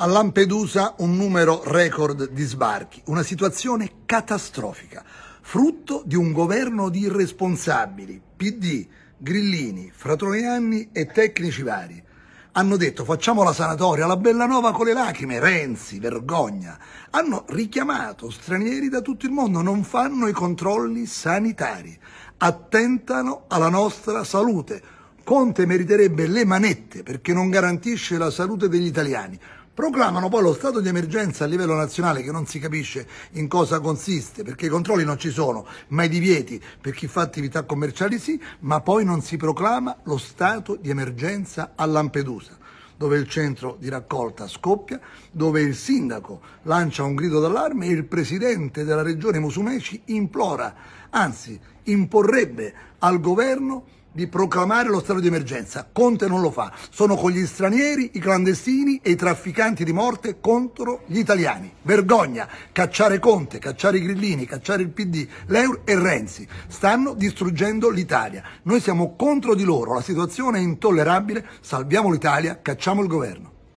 A Lampedusa un numero record di sbarchi, una situazione catastrofica, frutto di un governo di irresponsabili, PD, Grillini, Fratronianni e tecnici vari. Hanno detto facciamo la sanatoria, la bella nuova con le lacrime, Renzi, vergogna. Hanno richiamato stranieri da tutto il mondo, non fanno i controlli sanitari, attentano alla nostra salute. Conte meriterebbe le manette perché non garantisce la salute degli italiani proclamano poi lo stato di emergenza a livello nazionale che non si capisce in cosa consiste, perché i controlli non ci sono, ma i divieti per chi fa attività commerciali sì, ma poi non si proclama lo stato di emergenza a Lampedusa dove il centro di raccolta scoppia, dove il sindaco lancia un grido d'allarme e il presidente della regione Musumeci implora, anzi imporrebbe al governo di proclamare lo stato di emergenza. Conte non lo fa. Sono con gli stranieri, i clandestini e i trafficanti di morte contro gli italiani. Vergogna. Cacciare Conte, cacciare i grillini, cacciare il PD, l'Eur e Renzi. Stanno distruggendo l'Italia. Noi siamo contro di loro. La situazione è intollerabile. Salviamo l'Italia, cacciamo il governo.